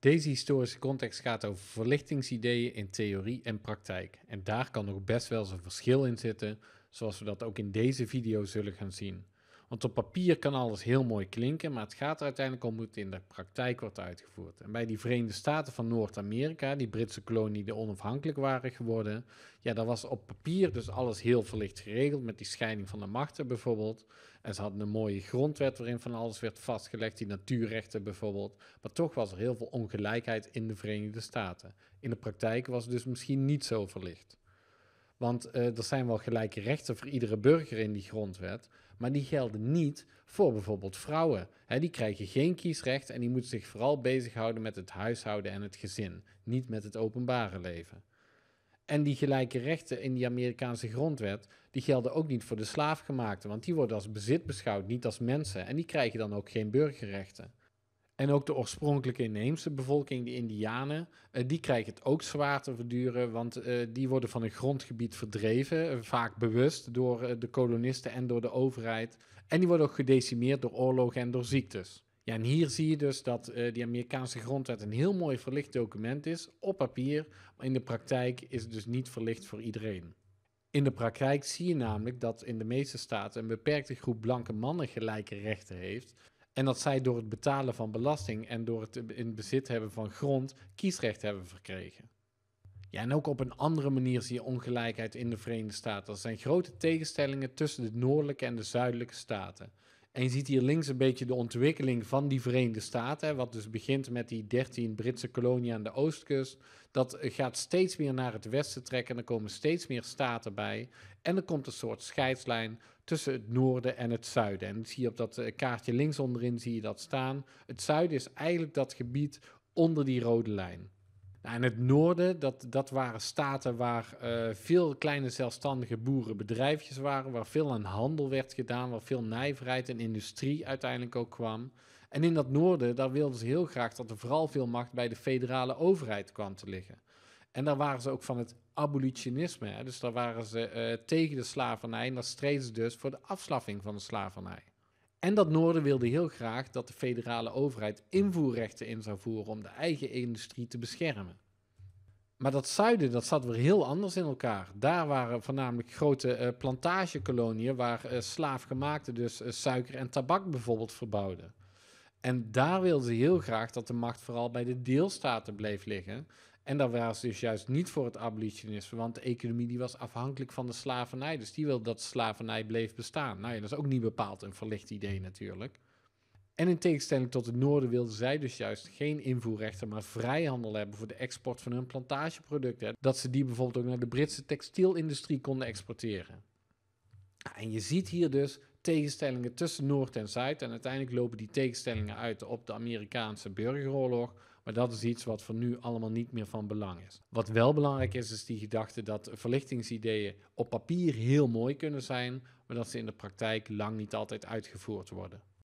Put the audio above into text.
Deze historische context gaat over verlichtingsideeën in theorie en praktijk. En daar kan nog best wel zo'n verschil in zitten, zoals we dat ook in deze video zullen gaan zien. Want op papier kan alles heel mooi klinken, maar het gaat er uiteindelijk om hoe het in de praktijk wordt uitgevoerd. En bij die Verenigde Staten van Noord-Amerika, die Britse kolonie die onafhankelijk waren geworden, ja, daar was op papier dus alles heel verlicht geregeld met die scheiding van de machten bijvoorbeeld. En ze hadden een mooie grondwet waarin van alles werd vastgelegd, die natuurrechten bijvoorbeeld. Maar toch was er heel veel ongelijkheid in de Verenigde Staten. In de praktijk was het dus misschien niet zo verlicht. Want eh, er zijn wel gelijke rechten voor iedere burger in die grondwet. Maar die gelden niet voor bijvoorbeeld vrouwen. die krijgen geen kiesrecht en die moeten zich vooral bezighouden met het huishouden en het gezin. Niet met het openbare leven. En die gelijke rechten in die Amerikaanse grondwet, die gelden ook niet voor de slaafgemaakten. Want die worden als bezit beschouwd, niet als mensen. En die krijgen dan ook geen burgerrechten. En ook de oorspronkelijke inheemse bevolking, de Indianen, eh, die krijgen het ook zwaar te verduren, want eh, die worden van hun grondgebied verdreven, eh, vaak bewust door de kolonisten en door de overheid. En die worden ook gedecimeerd door oorlogen en door ziektes. Ja, en hier zie je dus dat uh, die Amerikaanse grondwet een heel mooi verlicht document is, op papier, maar in de praktijk is het dus niet verlicht voor iedereen. In de praktijk zie je namelijk dat in de meeste staten een beperkte groep blanke mannen gelijke rechten heeft, en dat zij door het betalen van belasting en door het in bezit hebben van grond kiesrecht hebben verkregen. Ja, en ook op een andere manier zie je ongelijkheid in de Verenigde Staten. Er zijn grote tegenstellingen tussen de noordelijke en de zuidelijke staten. En je ziet hier links een beetje de ontwikkeling van die Verenigde Staten, wat dus begint met die 13 Britse koloniën aan de oostkust. Dat eh, gaat steeds meer naar het westen trekken en er komen steeds meer staten bij. En er komt een soort scheidslijn tussen het noorden en het zuiden. En zie je op dat eh, kaartje links onderin zie je dat staan. Het zuiden is eigenlijk dat gebied onder die rode lijn. Nou, in het noorden, dat, dat waren staten waar eh, veel kleine zelfstandige boerenbedrijfjes waren, waar veel aan handel werd gedaan, waar veel nijverheid en industrie uiteindelijk ook kwam. En in dat noorden, daar wilden ze heel graag dat er vooral veel macht bij de federale overheid kwam te liggen. En daar waren ze ook van het abolitionisme. Hè? Dus daar waren ze eh, tegen de slavernij en daar streden ze dus voor de afschaffing van de slavernij. En dat noorden wilde heel graag dat de federale overheid invoerrechten in zou voeren om de eigen industrie te beschermen. Maar dat zuiden, dat zat weer heel anders in elkaar. Daar waren voornamelijk grote uh, plantagekoloniën waar eh, slaafgemaakte dus eh, suiker en tabak bijvoorbeeld verbouwden. En daar wilden ze heel graag dat de macht vooral bij de deelstaten bleef liggen, en dat was dus juist niet voor het abolitionisme, want de economie die was afhankelijk van de slavernij. Dus die wil dat slavernij bleef bestaan. Nou ja, dat is ook niet bepaald een verlicht idee natuurlijk. En in tegenstelling tot het noorden wilden zij dus juist geen invoerrechten, maar vrijhandel hebben voor de export van hun plantageproducten. Dat ze die bijvoorbeeld ook naar de Britse textielindustrie konden exporteren. En je ziet hier dus tegenstellingen tussen Noord en Zuid. En uiteindelijk lopen die tegenstellingen uit op de Amerikaanse burgeroorlog. Maar dat is iets wat voor nu allemaal niet meer van belang is. Wat wel belangrijk is, is die gedachte dat verlichtingsideeën op papier heel mooi kunnen zijn, maar dat ze in de praktijk lang niet altijd uitgevoerd worden.